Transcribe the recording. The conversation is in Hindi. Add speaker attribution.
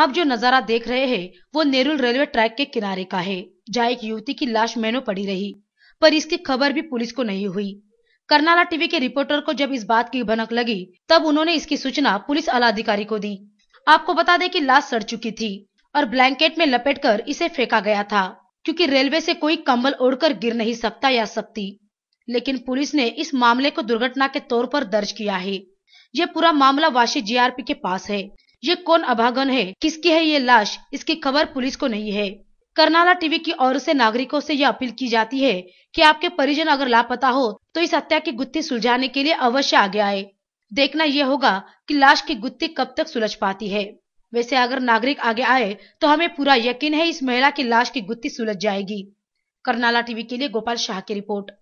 Speaker 1: आप जो नजारा देख रहे हैं वो नेरुल रेलवे ट्रैक के किनारे का है जहाँ एक युवती की लाश मैनो पड़ी रही पर इसकी खबर भी पुलिस को नहीं हुई करनाला टीवी के रिपोर्टर को जब इस बात की भनक लगी तब उन्होंने इसकी सूचना पुलिस अधिकारी को दी आपको बता दें कि लाश सड़ चुकी थी और ब्लैंकेट में लपेट कर इसे फेंका गया था क्योंकि रेलवे से कोई कंबल ओढ़कर गिर नहीं सकता या सकती लेकिन पुलिस ने इस मामले को दुर्घटना के तौर पर दर्ज किया है यह पूरा मामला वाशी जीआरपी के पास है ये कौन अभागन है किसकी है ये लाश इसकी खबर पुलिस को नहीं है करनाला टीवी की ओर से नागरिकों से यह अपील की जाती है कि आपके परिजन अगर लापता हो तो इस हत्या की गुत्थी सुलझाने के लिए अवश्य आगे आए देखना यह होगा कि लाश की गुत्थी कब तक सुलझ पाती है वैसे अगर नागरिक आगे आए तो हमें पूरा यकीन है इस महिला की लाश की गुत्थी सुलझ जाएगी करनाला टीवी के लिए गोपाल शाह की रिपोर्ट